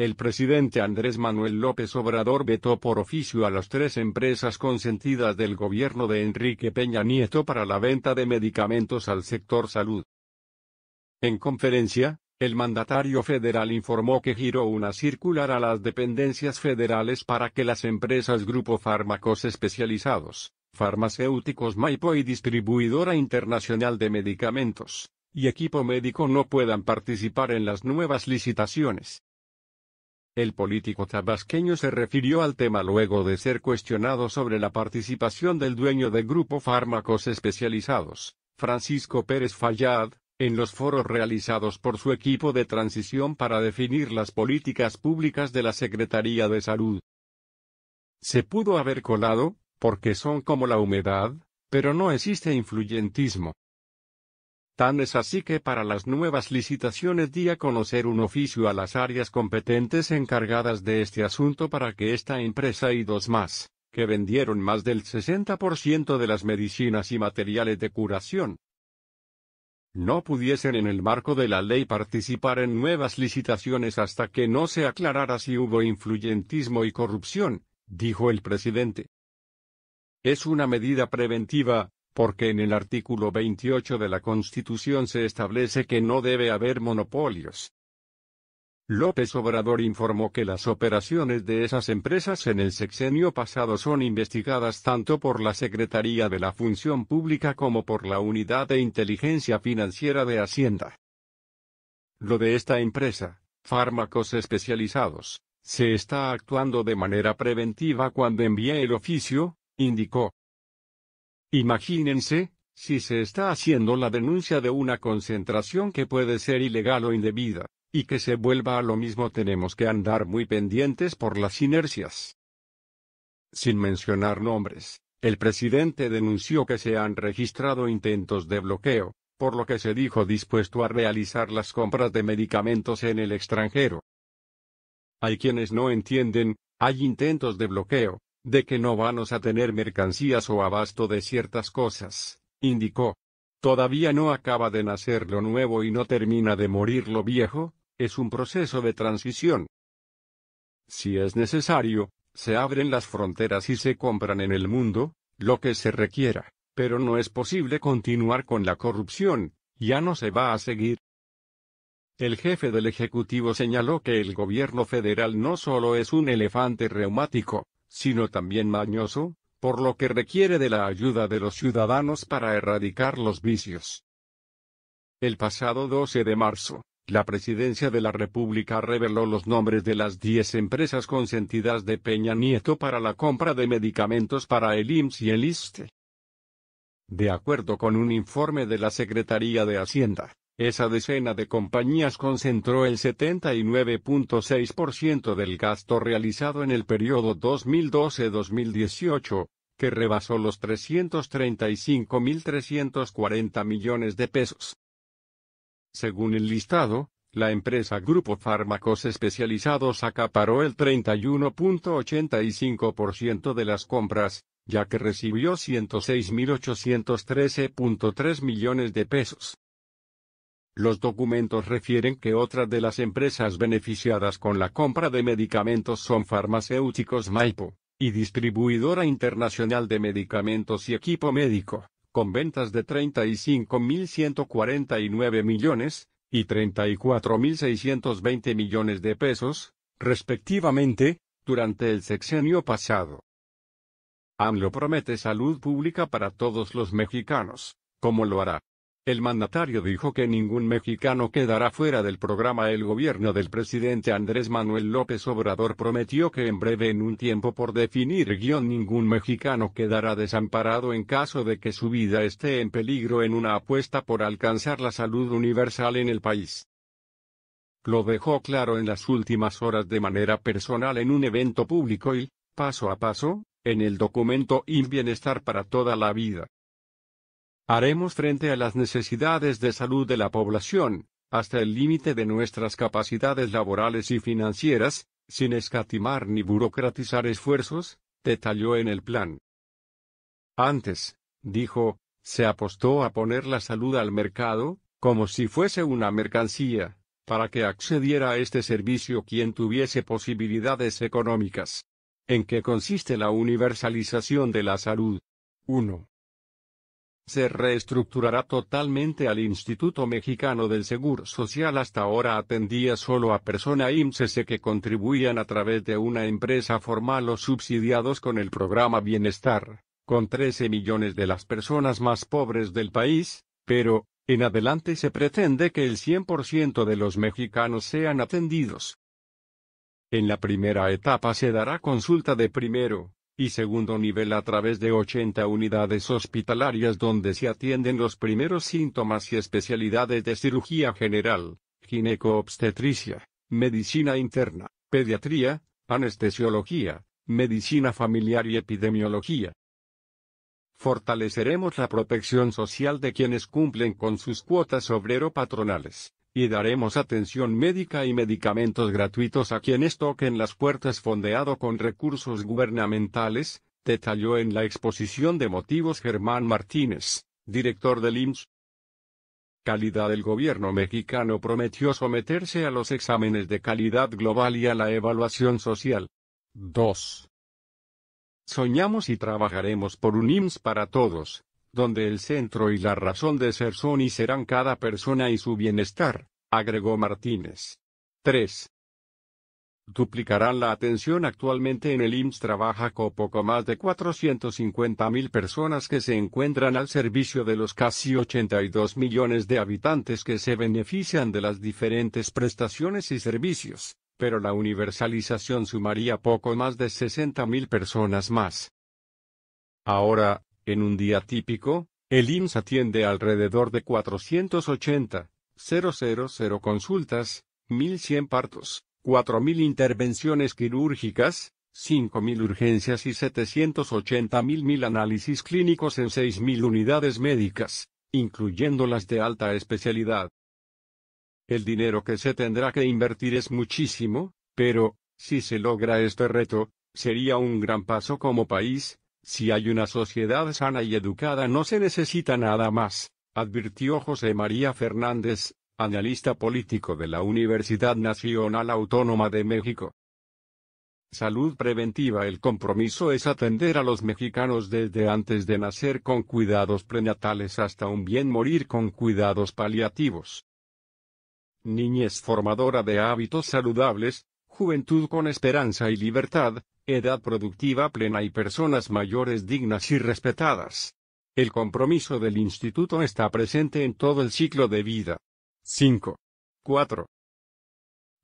El presidente Andrés Manuel López Obrador vetó por oficio a las tres empresas consentidas del gobierno de Enrique Peña Nieto para la venta de medicamentos al sector salud. En conferencia, el mandatario federal informó que giró una circular a las dependencias federales para que las empresas Grupo Fármacos Especializados, Farmacéuticos Maipo y Distribuidora Internacional de Medicamentos, y Equipo Médico no puedan participar en las nuevas licitaciones. El político tabasqueño se refirió al tema luego de ser cuestionado sobre la participación del dueño del grupo Fármacos Especializados, Francisco Pérez Fallad, en los foros realizados por su equipo de transición para definir las políticas públicas de la Secretaría de Salud. Se pudo haber colado, porque son como la humedad, pero no existe influyentismo. Tan es así que para las nuevas licitaciones di a conocer un oficio a las áreas competentes encargadas de este asunto para que esta empresa y dos más, que vendieron más del 60% de las medicinas y materiales de curación, no pudiesen en el marco de la ley participar en nuevas licitaciones hasta que no se aclarara si hubo influyentismo y corrupción, dijo el presidente. Es una medida preventiva, porque en el artículo 28 de la Constitución se establece que no debe haber monopolios. López Obrador informó que las operaciones de esas empresas en el sexenio pasado son investigadas tanto por la Secretaría de la Función Pública como por la Unidad de Inteligencia Financiera de Hacienda. Lo de esta empresa, Fármacos Especializados, se está actuando de manera preventiva cuando envía el oficio, indicó. Imagínense, si se está haciendo la denuncia de una concentración que puede ser ilegal o indebida, y que se vuelva a lo mismo tenemos que andar muy pendientes por las inercias. Sin mencionar nombres, el presidente denunció que se han registrado intentos de bloqueo, por lo que se dijo dispuesto a realizar las compras de medicamentos en el extranjero. Hay quienes no entienden, hay intentos de bloqueo, de que no vamos a tener mercancías o abasto de ciertas cosas, indicó. Todavía no acaba de nacer lo nuevo y no termina de morir lo viejo, es un proceso de transición. Si es necesario, se abren las fronteras y se compran en el mundo, lo que se requiera, pero no es posible continuar con la corrupción, ya no se va a seguir. El jefe del Ejecutivo señaló que el gobierno federal no solo es un elefante reumático, sino también mañoso, por lo que requiere de la ayuda de los ciudadanos para erradicar los vicios. El pasado 12 de marzo, la Presidencia de la República reveló los nombres de las 10 empresas consentidas de Peña Nieto para la compra de medicamentos para el IMSS y el ISTE. De acuerdo con un informe de la Secretaría de Hacienda, esa decena de compañías concentró el 79.6% del gasto realizado en el periodo 2012-2018, que rebasó los 335.340 millones de pesos. Según el listado, la empresa Grupo Fármacos Especializados acaparó el 31.85% de las compras, ya que recibió 106.813.3 millones de pesos. Los documentos refieren que otras de las empresas beneficiadas con la compra de medicamentos son Farmacéuticos Maipo, y Distribuidora Internacional de Medicamentos y Equipo Médico, con ventas de 35.149 millones, y 34.620 millones de pesos, respectivamente, durante el sexenio pasado. AMLO promete salud pública para todos los mexicanos, como lo hará? El mandatario dijo que ningún mexicano quedará fuera del programa. El gobierno del presidente Andrés Manuel López Obrador prometió que en breve en un tiempo por definir guión ningún mexicano quedará desamparado en caso de que su vida esté en peligro en una apuesta por alcanzar la salud universal en el país. Lo dejó claro en las últimas horas de manera personal en un evento público y, paso a paso, en el documento In Bienestar para toda la vida. Haremos frente a las necesidades de salud de la población, hasta el límite de nuestras capacidades laborales y financieras, sin escatimar ni burocratizar esfuerzos, detalló en el plan. Antes, dijo, se apostó a poner la salud al mercado, como si fuese una mercancía, para que accediera a este servicio quien tuviese posibilidades económicas. ¿En qué consiste la universalización de la salud? 1 se reestructurará totalmente al Instituto Mexicano del Seguro Social hasta ahora atendía solo a persona IMSS que contribuían a través de una empresa formal o subsidiados con el programa Bienestar, con 13 millones de las personas más pobres del país, pero, en adelante se pretende que el 100% de los mexicanos sean atendidos. En la primera etapa se dará consulta de primero, y segundo nivel a través de 80 unidades hospitalarias donde se atienden los primeros síntomas y especialidades de cirugía general, ginecoobstetricia, obstetricia medicina interna, pediatría, anestesiología, medicina familiar y epidemiología. Fortaleceremos la protección social de quienes cumplen con sus cuotas obrero-patronales y daremos atención médica y medicamentos gratuitos a quienes toquen las puertas fondeado con recursos gubernamentales, detalló en la exposición de motivos Germán Martínez, director del IMSS. Calidad del gobierno mexicano prometió someterse a los exámenes de calidad global y a la evaluación social. 2. Soñamos y trabajaremos por un IMSS para todos, donde el centro y la razón de ser son y serán cada persona y su bienestar, agregó Martínez. 3. Duplicarán la atención actualmente en el IMSS trabaja con poco más de 450.000 personas que se encuentran al servicio de los casi 82 millones de habitantes que se benefician de las diferentes prestaciones y servicios, pero la universalización sumaría poco más de 60.000 personas más. Ahora, en un día típico, el IMSS atiende alrededor de 480,000 consultas, 1.100 partos, 4.000 intervenciones quirúrgicas, 5.000 urgencias y 780.000 análisis clínicos en 6.000 unidades médicas, incluyendo las de alta especialidad. El dinero que se tendrá que invertir es muchísimo, pero, si se logra este reto, sería un gran paso como país, si hay una sociedad sana y educada no se necesita nada más, advirtió José María Fernández, analista político de la Universidad Nacional Autónoma de México. Salud preventiva El compromiso es atender a los mexicanos desde antes de nacer con cuidados prenatales hasta un bien morir con cuidados paliativos. Niñez formadora de hábitos saludables, juventud con esperanza y libertad, edad productiva plena y personas mayores dignas y respetadas. El compromiso del instituto está presente en todo el ciclo de vida. 5. 4.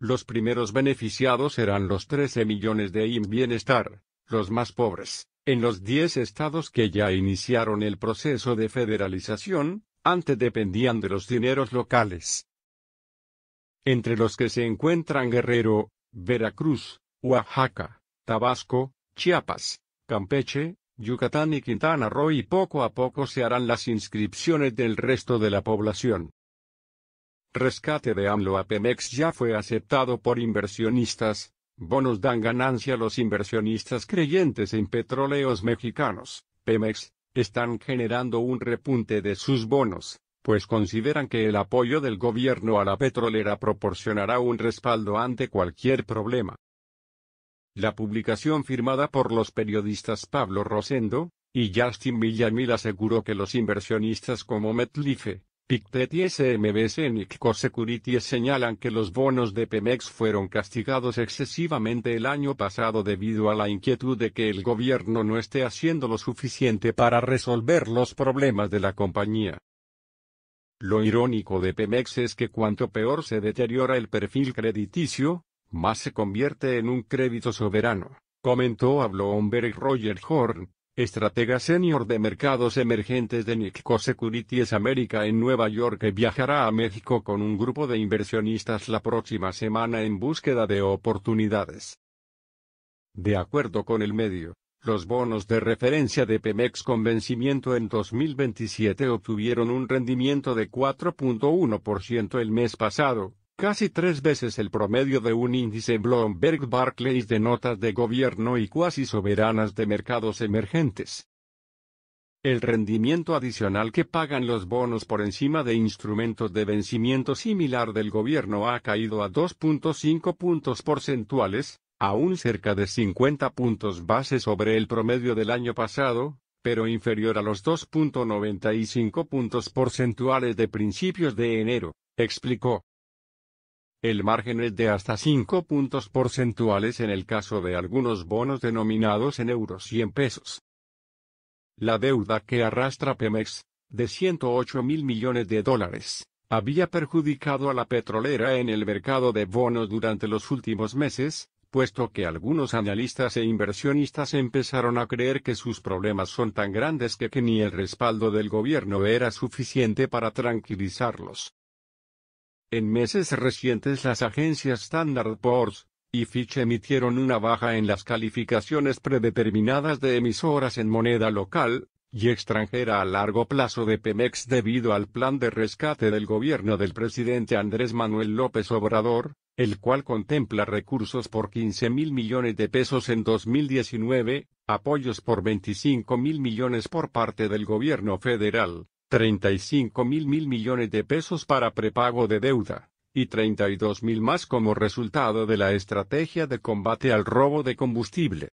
Los primeros beneficiados serán los 13 millones de IM Bienestar, los más pobres, en los 10 estados que ya iniciaron el proceso de federalización, antes dependían de los dineros locales. Entre los que se encuentran Guerrero, Veracruz, Oaxaca, Tabasco, Chiapas, Campeche, Yucatán y Quintana Roo y poco a poco se harán las inscripciones del resto de la población. Rescate de AMLO a Pemex ya fue aceptado por inversionistas, bonos dan ganancia a los inversionistas creyentes en petróleos mexicanos, Pemex, están generando un repunte de sus bonos pues consideran que el apoyo del gobierno a la petrolera proporcionará un respaldo ante cualquier problema. La publicación firmada por los periodistas Pablo Rosendo y Justin Villamil aseguró que los inversionistas como Metlife, Pictet y SMBC Nikko Securities señalan que los bonos de Pemex fueron castigados excesivamente el año pasado debido a la inquietud de que el gobierno no esté haciendo lo suficiente para resolver los problemas de la compañía. Lo irónico de Pemex es que cuanto peor se deteriora el perfil crediticio, más se convierte en un crédito soberano, comentó a y Roger Horn, estratega senior de mercados emergentes de NICCO Securities América en Nueva York que viajará a México con un grupo de inversionistas la próxima semana en búsqueda de oportunidades. De acuerdo con el medio, los bonos de referencia de Pemex con vencimiento en 2027 obtuvieron un rendimiento de 4.1% el mes pasado, casi tres veces el promedio de un índice Bloomberg Barclays de notas de gobierno y cuasi soberanas de mercados emergentes. El rendimiento adicional que pagan los bonos por encima de instrumentos de vencimiento similar del gobierno ha caído a 2.5 puntos porcentuales, aún cerca de 50 puntos base sobre el promedio del año pasado, pero inferior a los 2.95 puntos porcentuales de principios de enero, explicó. El margen es de hasta 5 puntos porcentuales en el caso de algunos bonos denominados en euros y en pesos. La deuda que arrastra Pemex, de 108 mil millones de dólares, había perjudicado a la petrolera en el mercado de bonos durante los últimos meses, puesto que algunos analistas e inversionistas empezaron a creer que sus problemas son tan grandes que, ni el respaldo del gobierno era suficiente para tranquilizarlos. En meses recientes las agencias Standard Poor's y Fitch emitieron una baja en las calificaciones predeterminadas de emisoras en moneda local y extranjera a largo plazo de Pemex debido al plan de rescate del gobierno del presidente Andrés Manuel López Obrador, el cual contempla recursos por 15 mil millones de pesos en 2019, apoyos por 25 mil millones por parte del gobierno federal, 35 mil mil millones de pesos para prepago de deuda, y 32 mil más como resultado de la estrategia de combate al robo de combustible.